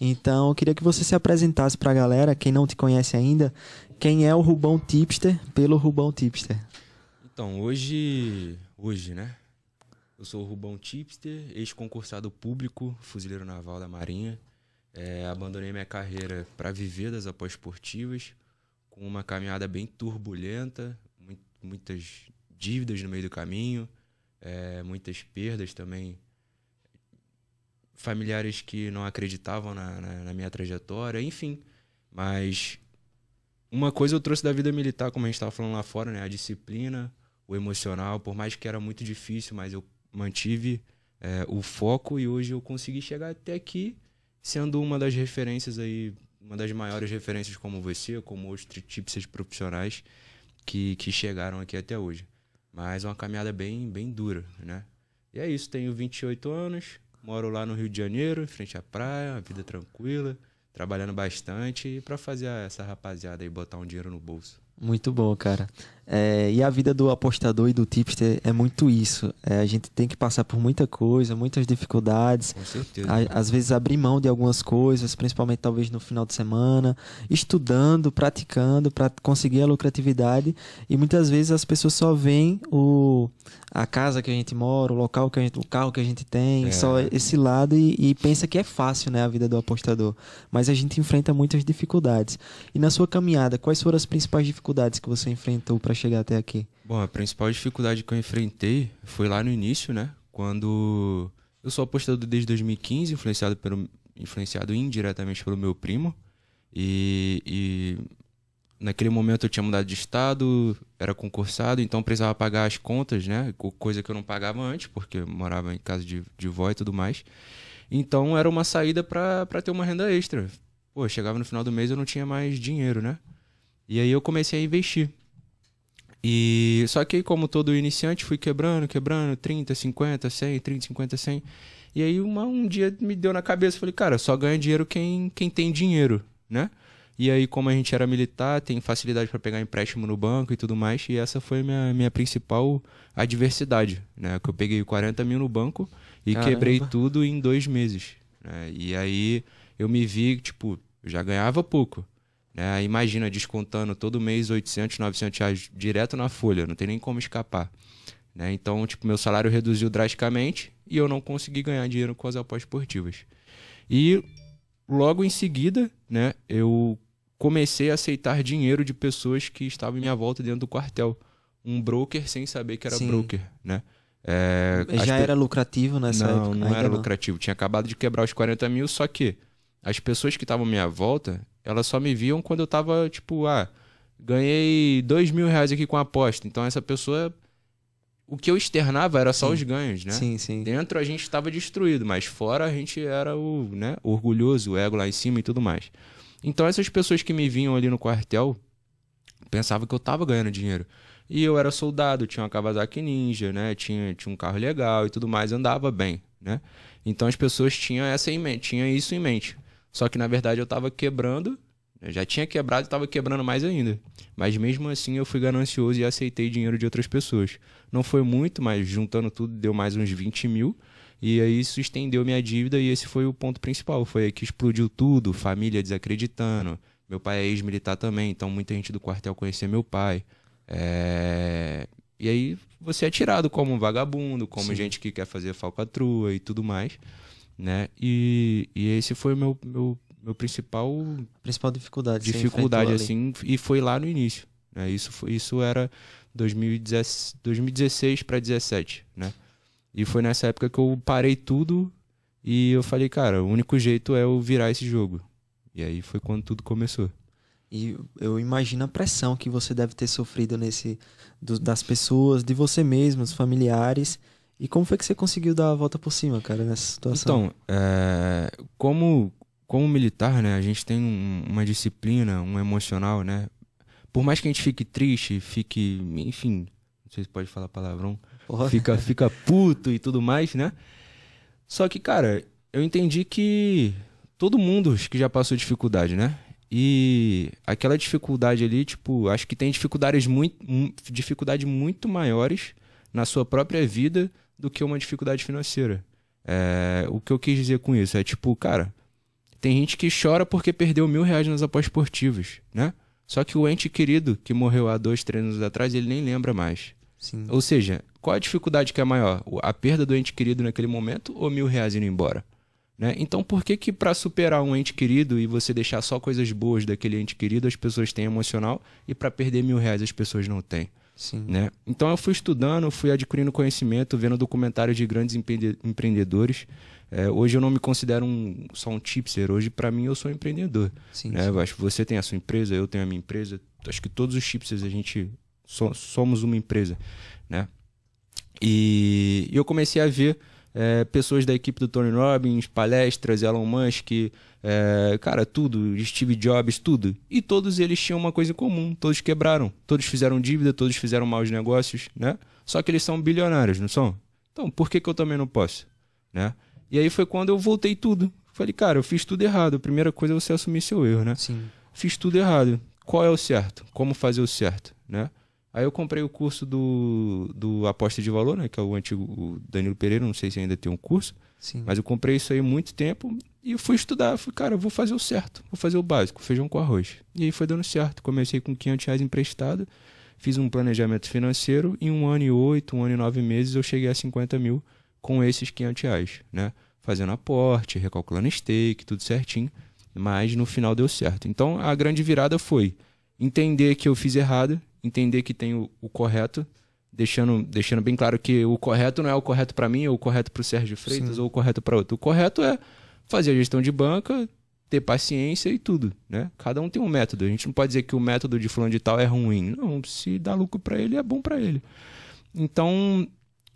Então, eu queria que você se apresentasse para a galera, quem não te conhece ainda, quem é o Rubão Tipster pelo Rubão Tipster. Então, hoje, hoje, né? Eu sou o Rubão Tipster, ex-concursado público, fuzileiro naval da Marinha. É, abandonei minha carreira para viver das apostas esportivas, com uma caminhada bem turbulenta, muitas dívidas no meio do caminho, é, muitas perdas também familiares que não acreditavam na, na, na minha trajetória, enfim. Mas uma coisa eu trouxe da vida militar, como a gente estava falando lá fora, né? A disciplina, o emocional, por mais que era muito difícil, mas eu mantive é, o foco e hoje eu consegui chegar até aqui, sendo uma das referências aí, uma das maiores referências como você, como outros tipos profissionais que, que chegaram aqui até hoje. Mas é uma caminhada bem, bem dura, né? E é isso, tenho 28 anos, Moro lá no Rio de Janeiro, em frente à praia, uma vida tranquila, trabalhando bastante e para fazer essa rapaziada aí botar um dinheiro no bolso. Muito bom, cara. É, e a vida do apostador e do tipster é muito isso. É, a gente tem que passar por muita coisa, muitas dificuldades. Com certeza. A, às vezes abrir mão de algumas coisas, principalmente talvez no final de semana, estudando, praticando para conseguir a lucratividade. E muitas vezes as pessoas só veem o, a casa que a gente mora, o local que a gente, o carro que a gente tem, é. só esse lado e, e pensa que é fácil, né, a vida do apostador. Mas a gente enfrenta muitas dificuldades. E na sua caminhada, quais foram as principais dificuldades? dificuldades que você enfrentou para chegar até aqui? Bom, a principal dificuldade que eu enfrentei foi lá no início, né? Quando eu sou apostador desde 2015, influenciado, pelo, influenciado indiretamente pelo meu primo. E, e naquele momento eu tinha mudado de estado, era concursado, então precisava pagar as contas, né? Coisa que eu não pagava antes, porque morava em casa de, de vó e tudo mais. Então era uma saída para ter uma renda extra. Pô, chegava no final do mês eu não tinha mais dinheiro, né? E aí eu comecei a investir. E só que como todo iniciante, fui quebrando, quebrando, 30, 50, 100, 30, 50, 100. E aí uma, um dia me deu na cabeça, falei, cara, só ganha dinheiro quem, quem tem dinheiro, né? E aí, como a gente era militar, tem facilidade para pegar empréstimo no banco e tudo mais. E essa foi minha, minha principal adversidade, né? Que eu peguei 40 mil no banco e Caramba. quebrei tudo em dois meses. Né? E aí eu me vi, tipo, já ganhava pouco. É, imagina descontando todo mês 800, 900 reais direto na folha, não tem nem como escapar. Né? Então, tipo, meu salário reduziu drasticamente e eu não consegui ganhar dinheiro com as apostas esportivas. E logo em seguida, né, eu comecei a aceitar dinheiro de pessoas que estavam em minha volta dentro do quartel. Um broker sem saber que era Sim. broker, né? É, Já era lucrativo nessa não, época? Não, não era lucrativo. Tinha acabado de quebrar os 40 mil, só que as pessoas que estavam à minha volta, elas só me viam quando eu tava, tipo, ah, ganhei dois mil reais aqui com a aposta. Então essa pessoa. O que eu externava era só sim. os ganhos, né? Sim, sim. Dentro a gente estava destruído, mas fora a gente era o, né, orgulhoso, o ego lá em cima e tudo mais. Então essas pessoas que me vinham ali no quartel pensavam que eu tava ganhando dinheiro. E eu era soldado, tinha uma Kawasaki Ninja, né? Tinha, tinha um carro legal e tudo mais, andava bem, né? Então as pessoas tinham essa em mente, tinha isso em mente. Só que na verdade eu estava quebrando, eu né, já tinha quebrado e estava quebrando mais ainda. Mas mesmo assim eu fui ganancioso e aceitei dinheiro de outras pessoas. Não foi muito, mas juntando tudo deu mais uns 20 mil. E aí isso estendeu minha dívida e esse foi o ponto principal. Foi aí que explodiu tudo, família desacreditando. Meu pai é ex-militar também, então muita gente do quartel conhecia meu pai. É... E aí você é tirado como um vagabundo, como Sim. gente que quer fazer falcatrua e tudo mais né? E, e esse foi o meu, meu, meu principal... Principal dificuldade. Dificuldade, assim, ali. e foi lá no início. Né? Isso, foi, isso era 2016, para 2017, né? E foi nessa época que eu parei tudo e eu falei, cara, o único jeito é eu virar esse jogo. E aí foi quando tudo começou. E eu imagino a pressão que você deve ter sofrido nesse do, das pessoas, de você mesmo, dos familiares, e como foi que você conseguiu dar a volta por cima, cara, nessa situação? Então, é, como, como militar, né, a gente tem um, uma disciplina, um emocional, né? Por mais que a gente fique triste, fique, enfim, não sei se pode falar palavrão, fica, fica puto e tudo mais, né? Só que, cara, eu entendi que todo mundo que já passou dificuldade, né? E aquela dificuldade ali, tipo, acho que tem dificuldades muito, dificuldade muito maiores na sua própria vida do que uma dificuldade financeira. É, o que eu quis dizer com isso é tipo, cara, tem gente que chora porque perdeu mil reais nas apostas esportivas, né? Só que o ente querido que morreu há dois, três anos atrás, ele nem lembra mais. Sim. Ou seja, qual a dificuldade que é maior? A perda do ente querido naquele momento ou mil reais indo embora? Né? Então, por que que para superar um ente querido e você deixar só coisas boas daquele ente querido, as pessoas têm emocional e para perder mil reais as pessoas não têm? Sim. Né? Então eu fui estudando, fui adquirindo conhecimento, vendo documentários de grandes empreendedores. É, hoje eu não me considero um, só um tipster, hoje para mim eu sou um empreendedor. Sim, né? sim. Acho que você tem a sua empresa, eu tenho a minha empresa. Acho que todos os tipsters a gente so, somos uma empresa. Né? E, e eu comecei a ver é, pessoas da equipe do Tony Robbins, palestras, Elon Musk, é, cara, tudo, Steve Jobs, tudo. E todos eles tinham uma coisa em comum: todos quebraram, todos fizeram dívida, todos fizeram maus negócios, né? Só que eles são bilionários, não são? Então, por que, que eu também não posso, né? E aí foi quando eu voltei tudo. Falei, cara, eu fiz tudo errado. A primeira coisa é você assumir seu erro, né? Sim. Fiz tudo errado. Qual é o certo? Como fazer o certo, né? Aí eu comprei o curso do, do Aposta de Valor, né? Que é o antigo Danilo Pereira, não sei se ainda tem um curso. Sim. Mas eu comprei isso aí muito tempo e fui estudar. fui falei, cara, vou fazer o certo, vou fazer o básico, feijão com arroz. E aí foi dando certo. Comecei com 500 reais emprestado, fiz um planejamento financeiro. Em um ano e oito, um ano e nove meses, eu cheguei a 50 mil com esses 500 reais, né? Fazendo aporte, recalculando stake, tudo certinho. Mas no final deu certo. Então a grande virada foi entender que eu fiz errado, entender que tem o correto, deixando, deixando bem claro que o correto não é o correto para mim, ou o correto para o Sérgio Freitas, Sim. ou o correto para outro. O correto é fazer a gestão de banca, ter paciência e tudo, né? Cada um tem um método. A gente não pode dizer que o método de fulano de tal é ruim. Não, se dá lucro para ele, é bom para ele. Então,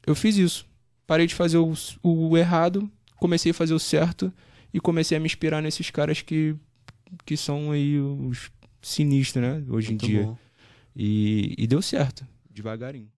eu fiz isso. Parei de fazer o, o errado, comecei a fazer o certo e comecei a me inspirar nesses caras que, que são aí os sinistro, né? Hoje Muito em dia. E, e deu certo, devagarinho.